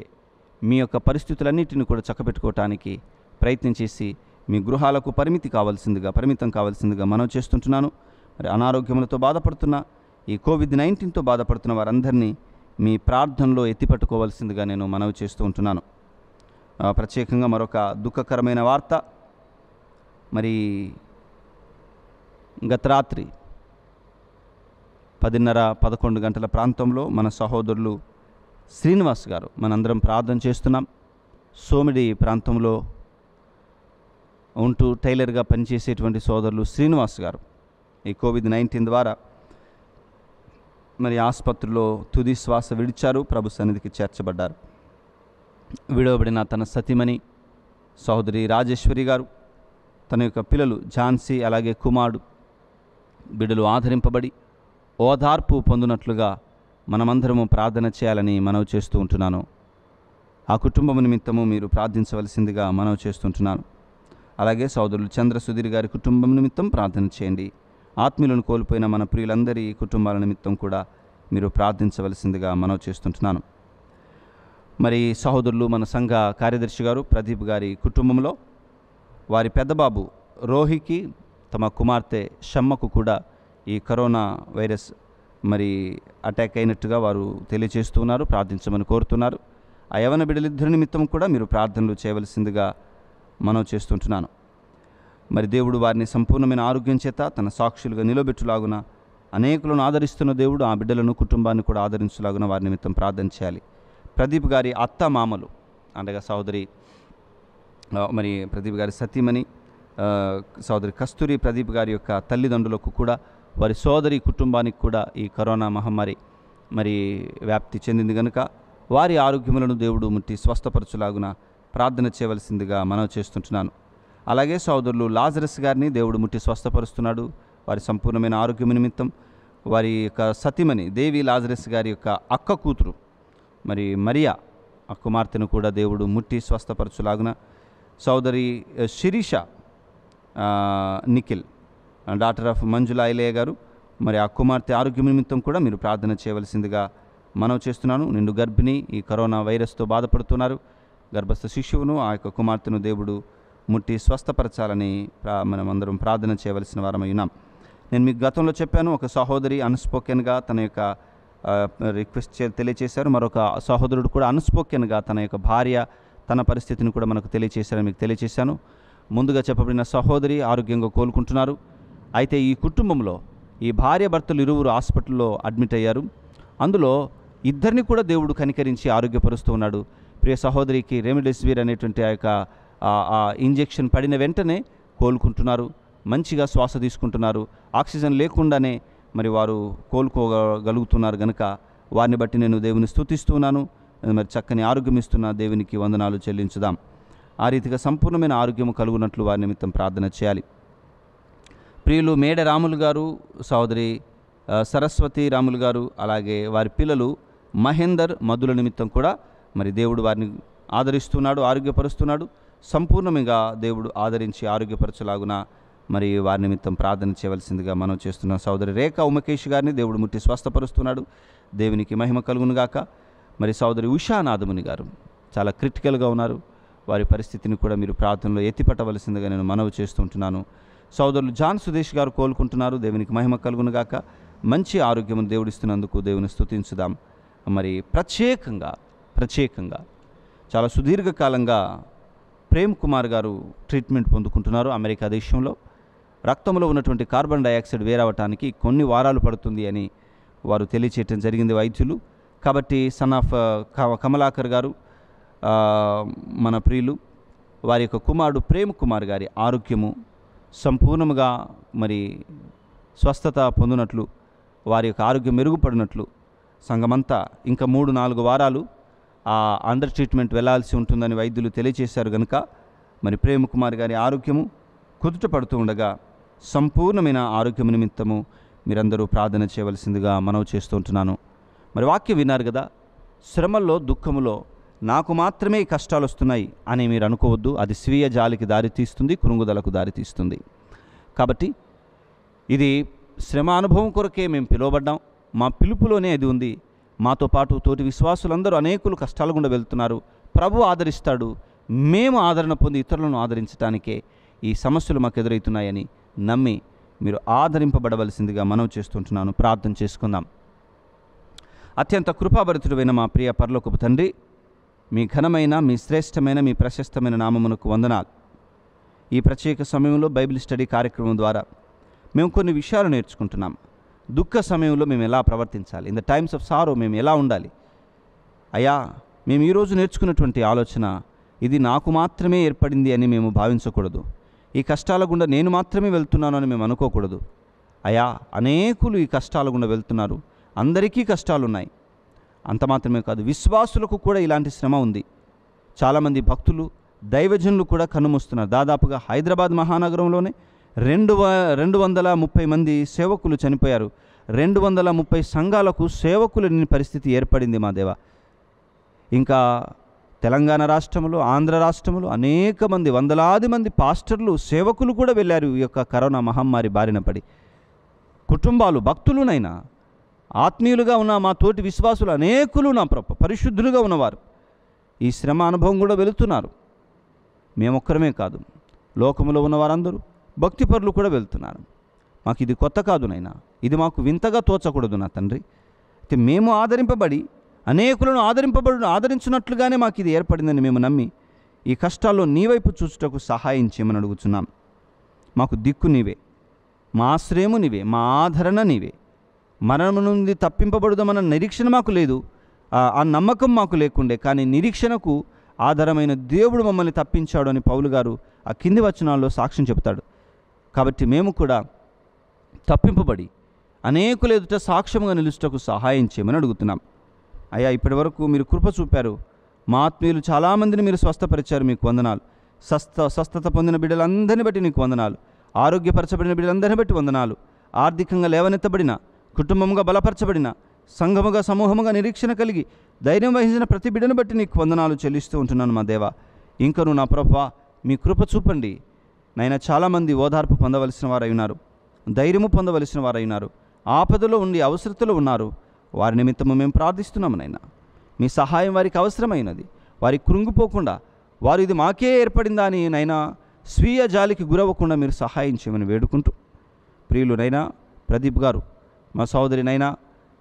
Speaker 1: మీ యొక్క పరిస్థితులన్నింటిని కూడా చక్కబెట్టుకోవటానికి ప్రయత్నం చేసి మీ గృహాలకు పరిమితి కావాల్సిందిగా పరిమితం కావాల్సిందిగా మనం చేస్తుంటున్నాను మరి అనారోగ్యములతో బాధపడుతున్న ఈ కోవిడ్ నైన్టీన్తో బాధపడుతున్న వారందరినీ మీ ప్రార్థనలో ఎత్తిపట్టుకోవాల్సిందిగా నేను మనవి చేస్తూ ఉంటున్నాను ప్రత్యేకంగా మరొక దుఃఖకరమైన వార్త మరి గత రాత్రి పదిన్నర పదకొండు గంటల ప్రాంతంలో మన సహోదరులు శ్రీనివాస్ గారు మనందరం ప్రార్థన చేస్తున్నాం సోమిడి ప్రాంతంలో ఉంటూ టైలర్గా పనిచేసేటువంటి సోదరులు శ్రీనివాస్ గారు ఈ కోవిడ్ నైన్టీన్ ద్వారా మరి ఆసుపత్రిలో తుది శ్వాస విడిచారు ప్రభు సన్నిధికి చేర్చబడ్డారు విడవబడిన తన సతీమణి సహోదరి రాజేశ్వరి గారు తన యొక్క పిల్లలు ఝాన్సీ అలాగే కుమారుడు బిడ్డలు ఆదరింపబడి ఓదార్పు పొందినట్లుగా మనమందరము ప్రార్థన చేయాలని మనవి చేస్తూ ఉంటున్నాను ఆ కుటుంబం నిమిత్తము మీరు ప్రార్థించవలసిందిగా మనవి చేస్తుంటున్నాను అలాగే సోదరులు చంద్ర సుధీర్ గారి కుటుంబం నిమిత్తం ప్రార్థన చేయండి ఆత్మీయులను కోల్పోయిన మన ప్రియులందరి కుటుంబాల నిమిత్తం కూడా మీరు ప్రార్థించవలసిందిగా మనవి చేస్తుంటున్నాను మరి సహోదరులు మన సంఘ కార్యదర్శి గారు ప్రదీప్ గారి కుటుంబంలో వారి పెద్దబాబు రోహికి తమ కుమార్తె షమ్మకు కూడా ఈ కరోనా వైరస్ మరి అటాక్ అయినట్టుగా వారు తెలియజేస్తున్నారు ప్రార్థించమని కోరుతున్నారు ఆ యవన బిడ్డలిద్దరి నిమిత్తం కూడా మీరు ప్రార్థనలు చేయవలసిందిగా మనం చేస్తుంటున్నాను మరి దేవుడు వారిని సంపూర్ణమైన ఆరోగ్యం చేత తన సాక్షులుగా నిలబెట్టులాగున అనేకులను ఆదరిస్తున్న దేవుడు ఆ బిడ్డలను కుటుంబాన్ని కూడా ఆదరించులాగున వారి నిమిత్తం ప్రార్థన చేయాలి ప్రదీప్ గారి అత్త మామలు అనగా సహోదరి మరి ప్రదీప్ గారి సతీమణి సోదరి కస్తూరి ప్రదీప్ గారి యొక్క తల్లిదండ్రులకు కూడా వారి సోదరి కుటుంబానికి కూడా ఈ కరోనా మహమ్మారి మరి వ్యాప్తి చెందింది కనుక వారి ఆరోగ్యములను దేవుడు ముట్టి స్వస్థపరచులాగున ప్రార్థన చేయవలసిందిగా మనవి చేస్తుంటున్నాను అలాగే సోదరులు లాజరస్ గారిని దేవుడు ముట్టి స్వస్థపరుస్తున్నాడు వారి సంపూర్ణమైన ఆరోగ్యం నిమిత్తం వారి యొక్క సతిమని దేవి లాజరస్ గారి యొక్క అక్క కూతురు మరి మరియా ఆ కుమార్తెను కూడా దేవుడు ముట్టి స్వస్థపరచులాగున సోదరి శిరీష నిఖిల్ డాక్టర్ ఆఫ్ మంజులా ఐలయ్య గారు మరి ఆ కుమార్తె ఆరోగ్యం నిమిత్తం కూడా మీరు ప్రార్థన చేయవలసిందిగా మనం చేస్తున్నాను నిండు గర్భిణి ఈ కరోనా వైరస్తో బాధపడుతున్నారు గర్భస్థ శిశువును ఆ యొక్క కుమార్తెను దేవుడు ముట్టి స్వస్థపరచాలని ప్రా మనమందరం ప్రార్థన చేయవలసిన వారం అయినాం నేను మీకు గతంలో చెప్పాను ఒక సహోదరి అన్స్పోకెన్గా తన యొక్క రిక్వెస్ట్ తెలియచేశారు మరొక సహోదరుడు కూడా అన్స్పోకెన్గా తన యొక్క భార్య తన పరిస్థితిని కూడా మనకు తెలియచేశారని మీకు తెలియచేశాను ముందుగా చెప్పబడిన సహోదరి ఆరోగ్యంగా కోలుకుంటున్నారు అయితే ఈ కుటుంబంలో ఈ భార్య భర్తలు ఇరువురు హాస్పిటల్లో అడ్మిట్ అయ్యారు అందులో ఇద్దరిని కూడా దేవుడు కనికరించి ఆరోగ్యపరుస్తూ ఉన్నాడు ప్రియ సహోదరికి రెమిడెసివిర్ అనేటువంటి ఆ యొక్క ఆ ఇంజెక్షన్ పడిన వెంటనే కోలుకుంటున్నారు మంచిగా శ్వాస తీసుకుంటున్నారు ఆక్సిజన్ లేకుండానే మరి వారు కోలుకోగలుగుతున్నారు కనుక వారిని బట్టి నేను దేవుని స్థుతిస్తున్నాను మరి చక్కని ఆరోగ్యం ఇస్తున్న దేవునికి వందనాలు చెల్లించుదాం ఆ రీతిగా సంపూర్ణమైన ఆరోగ్యం కలుగునట్లు వారి నిమిత్తం ప్రార్థన చేయాలి ప్రియులు మేడ రాములు గారు సోదరి సరస్వతి రాములు గారు అలాగే వారి పిల్లలు మహేందర్ మధుల నిమిత్తం కూడా మరి దేవుడు వారిని ఆదరిస్తున్నాడు ఆరోగ్యపరుస్తున్నాడు సంపూర్ణంగా దేవుడు ఆదరించి ఆరోగ్యపరచలాగున మరి వారి నిమిత్తం ప్రార్థన చేయవలసిందిగా మనం చేస్తున్నాం సోదరి రేఖ ఉమకేష్ గారిని దేవుడు ముట్టి స్వస్థపరుస్తున్నాడు దేవునికి మహిమ కలుగునుగాక మరి సోదరి ఉషానాథముని గారు చాలా క్రిటికల్గా ఉన్నారు వారి పరిస్థితిని కూడా మీరు ప్రార్థనలో ఎత్తిపట్టవలసిందిగా నేను మనవి చేస్తుంటున్నాను సోదరులు జాన్ సుదేష్ గారు కోలుకుంటున్నారు దేవునికి మహిమ కలుగునుగాక మంచి ఆరోగ్యం దేవుడిస్తున్నందుకు దేవుని స్థుతించుదాం మరి ప్రత్యేకంగా ప్రత్యేకంగా చాలా సుదీర్ఘకాలంగా ప్రేమ్ కుమార్ గారు ట్రీట్మెంట్ పొందుకుంటున్నారు అమెరికా దేశంలో రక్తంలో ఉన్నటువంటి కార్బన్ డైఆక్సైడ్ వేరవటానికి కొన్ని వారాలు పడుతుంది అని వారు తెలియచేయటం జరిగింది వైద్యులు కాబట్టి సన్ ఆఫ్ కమలాకర్ గారు మన ప్రియులు వారి యొక్క కుమారుడు ప్రేమ్ కుమార్ గారి ఆరోగ్యము సంపూర్ణముగా మరి స్వస్థత పొందినట్లు వారి యొక్క ఆరోగ్యం మెరుగుపడినట్లు సంఘమంతా ఇంకా మూడు నాలుగు వారాలు ఆ అండర్ ట్రీట్మెంట్ వెళ్లాల్సి ఉంటుందని వైద్యులు తెలియజేశారు గనుక మరి ప్రేమకుమార్ గారి ఆరోగ్యము కుదుటపడుతూ ఉండగా సంపూర్ణమైన ఆరోగ్యం నిమిత్తము మీరందరూ ప్రార్థన చేయవలసిందిగా మనవి చేస్తూ ఉంటున్నాను మరి వాక్యం విన్నారు కదా శ్రమల్లో దుఃఖములో నాకు మాత్రమే కష్టాలు వస్తున్నాయి అని మీరు అనుకోవద్దు అది స్వీయ జాలికి దారితీస్తుంది కురుంగుదలకు దారితీస్తుంది కాబట్టి ఇది శ్రమ అనుభవం కొరకే మేము పిలువబడ్డాం మా పిలుపులోనే అది ఉంది మాతో పాటు తోటి విశ్వాసులందరూ అనేకులు కష్టాలు గుండా వెళ్తున్నారు ప్రభు ఆదరిస్తాడు మేము ఆదరణ పొంది ఇతరులను ఆదరించడానికే ఈ సమస్యలు మాకు ఎదురవుతున్నాయని నమ్మి మీరు ఆదరింపబడవలసిందిగా మనం చేస్తుంటున్నాను ప్రార్థన చేసుకుందాం అత్యంత కృపాభరితుడైన మా ప్రియ పరలోకపు తండ్రి మీ ఘనమైన మీ శ్రేష్టమైన మీ ప్రశస్తమైన నామమునకు వందనాలు ఈ ప్రత్యేక సమయంలో బైబిల్ స్టడీ కార్యక్రమం ద్వారా మేము కొన్ని విషయాలు నేర్చుకుంటున్నాం దుఃఖ సమయంలో మేము ఎలా ప్రవర్తించాలి in the times of sorrow మేము ఎలా ఉండాలి అయ్యా మేము ఈరోజు నేర్చుకున్నటువంటి ఆలోచన ఇది నాకు మాత్రమే ఏర్పడింది అని మేము భావించకూడదు ఈ కష్టాల గుండా నేను మాత్రమే వెళ్తున్నాను అని మేము అనుకోకూడదు అయా అనేకులు ఈ కష్టాల గుండా వెళ్తున్నారు అందరికీ కష్టాలు ఉన్నాయి అంత మాత్రమే కాదు విశ్వాసులకు కూడా ఇలాంటి శ్రమ ఉంది చాలామంది భక్తులు దైవజనులు కూడా కన్నుమూస్తున్నారు దాదాపుగా హైదరాబాద్ మహానగరంలోనే రెండు రెండు వందల ముప్పై మంది సేవకులు చనిపోయారు రెండు వందల ముప్పై సంఘాలకు సేవకులు లేని పరిస్థితి ఏర్పడింది మా దేవ ఇంకా తెలంగాణ రాష్ట్రములు ఆంధ్ర రాష్ట్రములు అనేక మంది వందలాది మంది పాస్టర్లు సేవకులు కూడా వెళ్ళారు ఈ యొక్క కరోనా మహమ్మారి బారిన పడి కుటుంబాలు భక్తులునైనా ఆత్మీయులుగా ఉన్న మా తోటి విశ్వాసులు అనేకులు నా ప్ర పరిశుద్ధులుగా ఉన్నవారు ఈ శ్రమ అనుభవం కూడా వెళుతున్నారు మేమొక్కరమే కాదు లోకములో ఉన్న వారందరూ భక్తిపరులు కూడా వెళ్తున్నారు మాకు ఇది కొత్త కాదు నైనా ఇది మాకు వింతగా తోచకూడదు నా తండ్రి అయితే మేము ఆదరింపబడి అనేకులను ఆదరింపబడి ఆదరించినట్లుగానే మాకు ఇది ఏర్పడిందని మేము నమ్మి ఈ కష్టాల్లో నీ వైపు చూచుటకు సహాయం చేయమని అడుగుతున్నాం మాకు దిక్కు నీవే మా ఆశ్రయము నీవే మా ఆదరణ నీవే మరణము నుండి తప్పింపబడుదామన్న నిరీక్షణ మాకు లేదు ఆ నమ్మకం మాకు లేకుండే కానీ నిరీక్షణకు ఆధారమైన దేవుడు మమ్మల్ని తప్పించాడు అని పౌలు గారు ఆ కింది వచనాల్లో సాక్ష్యం చెబుతాడు కాబట్టి మేము కూడా తప్పింపబడి అనేకుల ఎదుట సాక్ష్యముగా నిలుచుటకు సహాయం చేయమని అడుగుతున్నాం అయ్యా ఇప్పటి వరకు మీరు కృప చూపారు మా ఆత్మీయులు చాలామందిని మీరు స్వస్థపరిచారు మీకు వందనాలు స్వస్థ స్వస్థత పొందిన బిడ్డలందరిని బట్టి నీకు వందనాలు ఆరోగ్యపరచబడిన బిడ్డలందరిని బట్టి వందనాలు ఆర్థికంగా లేవనెత్తబడిన కుటుంబముగా బలపరచబడిన సంఘముగా సమూహముగా నిరీక్షణ కలిగి ధైర్యం వహించిన ప్రతి బిడ్డను బట్టి నీకు వందనాలు చెల్లిస్తూ ఉంటున్నాను మా దేవ ఇంకను నా ప్రభా మీ కృప చూపండి నైనా చాలామంది ఓదార్పు పొందవలసిన వారై ఉన్నారు ధైర్యము పొందవలసిన వారై ఉన్నారు ఆపదలో ఉండి అవసరతలు ఉన్నారు వారి నిమిత్తము మేము ప్రార్థిస్తున్నాము నైనా మీ సహాయం వారికి అవసరమైనది వారి కృంగిపోకుండా వారు ఇది మాకే ఏర్పడిందా అని నైనా స్వీయ జాలికి గురవ్వకుండా మీరు సహాయం చేయమని వేడుకుంటూ ప్రియులునైనా ప్రదీప్ గారు మా సోదరినైనా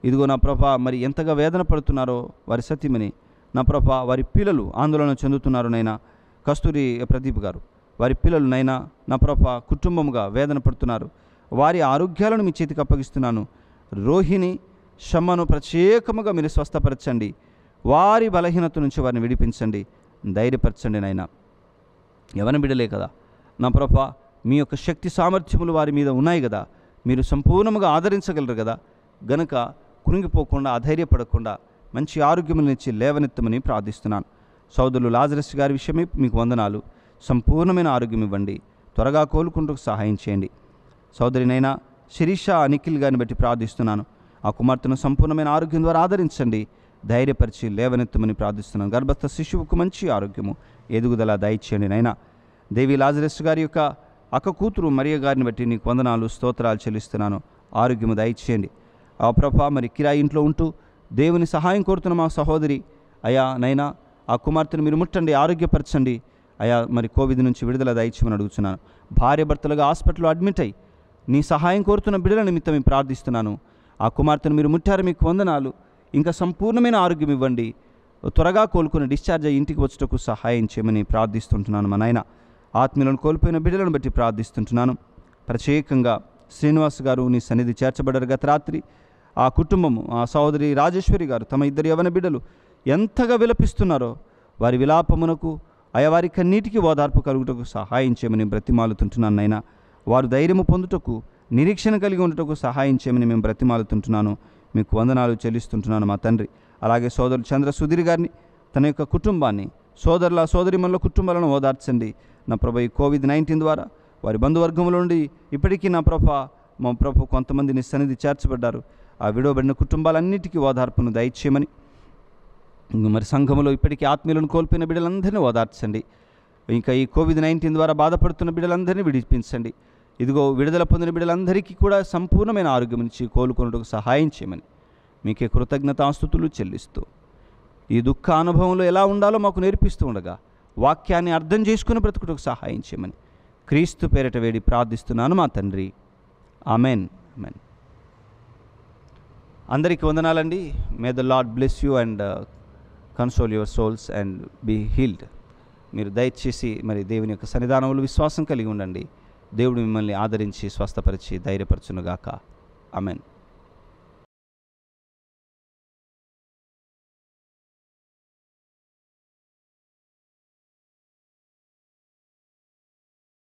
Speaker 1: ఇదిగో నా ప్రభ మరి ఎంతగా వేదన పడుతున్నారో వారి సత్యమని నా ప్రభ వారి పిల్లలు ఆందోళన చెందుతున్నారునైనా కస్తూరి ప్రదీప్ గారు వారి పిల్లలు నైనా నా ప్రభ కుటుంబముగా వేదన పడుతున్నారు వారి ఆరోగ్యాలను మీ చేతికి అప్పగిస్తున్నాను రోహిణి షమ్మను ప్రత్యేకముగా మీరు స్వస్థపరచండి వారి బలహీనత నుంచి వారిని విడిపించండి ధైర్యపరచండి నాయన ఎవరిని బిడలే కదా నా ప్రభ మీ యొక్క శక్తి సామర్థ్యములు వారి మీద ఉన్నాయి కదా మీరు సంపూర్ణముగా ఆదరించగలరు కదా గనక కుణిగిపోకుండా అధైర్యపడకుండా మంచి ఆరోగ్యములనిచ్చి లేవనెత్తమని ప్రార్థిస్తున్నాను సౌదరులు లాజరస్ గారి విషయమే మీకు వందనాలు సంపూర్ణమైన ఆరోగ్యం ఇవ్వండి త్వరగా కోలుకుంటూ సహాయం చేయండి సోదరినైనా శిరీష అనిఖిల్ గారిని బట్టి ప్రార్థిస్తున్నాను ఆ కుమార్తెను సంపూర్ణమైన ఆరోగ్యం ద్వారా ఆదరించండి ధైర్యపరిచి లేవనెత్తమని ప్రార్థిస్తున్నాను గర్భస్థ శిశువుకు మంచి ఆరోగ్యము ఎదుగుదల దయచేయండి నైనా దేవి లాజరెస్ గారి యొక్క అక్క కూతురు మరియ గారిని బట్టి నీకు వందనాలు స్తోత్రాలు చెల్లిస్తున్నాను ఆరోగ్యము దయచేయండి ఆ ప్రభ మరి కిరాయి ఇంట్లో ఉంటూ దేవుని సహాయం కోరుతున్న మా సహోదరి అయా నైనా ఆ కుమార్తెను మీరు ముట్టండి ఆరోగ్యపరచండి అయా మరి కోవిడ్ నుంచి విడుదల దయచేమని అడుగుతున్నాను భార్య భర్తలుగా హాస్పిటల్లో అడ్మిట్ అయ్యి నీ సహాయం కోరుతున్న బిడ్డల నిమిత్తం మేము ప్రార్థిస్తున్నాను ఆ కుమార్తెను మీరు ముట్టారు మీకు వందనాలు ఇంకా సంపూర్ణమైన ఆరోగ్యం ఇవ్వండి త్వరగా కోలుకుని డిశ్చార్జ్ అయ్యి ఇంటికి వచ్చటకు సహాయం చేయమని ప్రార్థిస్తుంటున్నాను మా నాయన ఆత్మీయులను కోల్పోయిన బిడ్డలను బట్టి ప్రార్థిస్తుంటున్నాను ప్రత్యేకంగా శ్రీనివాస్ గారు నీ సన్నిధి చేర్చబడ్డారు గత రాత్రి ఆ కుటుంబము ఆ సహోదరి రాజేశ్వరి గారు తమ ఇద్దరు యవన బిడ్డలు ఎంతగా విలపిస్తున్నారో వారి విలాపమునకు అయా వారికి ఓదార్పు కలుగుటకు సహాయం చేయమని బ్రతిమాలుతుంటున్నాను నైనా వారు ధైర్యము పొందుటకు నిరీక్షణ కలిగి ఉండటకు సహాయం చేయమని మేము బ్రతిమాలుతుంటున్నాను మీకు వందనాలు చెల్లిస్తుంటున్నాను మా తండ్రి అలాగే సోదరు చంద్ర సుధీర్ గారిని తన యొక్క కుటుంబాన్ని సోదరుల సోదరిమల్ల కుటుంబాలను ఓదార్చండి నా ప్రభ ఈ కోవిడ్ నైన్టీన్ ద్వారా వారి బంధువర్గంలో నుండి ఇప్పటికీ నా ప్రభ మా ప్రభు కొంతమందిని సన్నిధి చేర్చబడ్డారు ఆ విడవబడిన కుటుంబాలన్నిటికీ ఓదార్పును దయచేయమని మరి సంఘంలో ఇప్పటికీ ఆత్మీయులను కోల్పోయిన బిడ్డలందరినీ ఓదార్చండి ఇంకా ఈ కోవిడ్ నైన్టీన్ ద్వారా బాధపడుతున్న బిడ్డలందరినీ విడిపించండి ఇదిగో విడుదల పొందిన బిడ్డలందరికీ కూడా సంపూర్ణమైన ఆరోగ్యం నుంచి కోలుకున్నట్టుకు సహాయం చేయమని మీకే కృతజ్ఞతాస్తుతులు చెల్లిస్తూ ఈ దుఃఖ అనుభవంలో ఎలా ఉండాలో మాకు నేర్పిస్తూ ఉండగా వాక్యాన్ని అర్థం చేసుకుని బ్రతుకుటకు సహాయం చేయమని క్రీస్తు పేరిట వేడి ప్రార్థిస్తున్నాను మా తండ్రి అమెన్ అమెన్ అందరికీ వందనాలండి may the lord bless you and console your souls and be healed మీరు దయచేసి మరి దేవుని యొక్క సన్నిధానంలో విశ్వాసం కలిగి ఉండండి దేవుడు మిమ్మల్ని ఆదరించి స్వస్థపరిచి ధైర్యపరచునుగాక అమెన్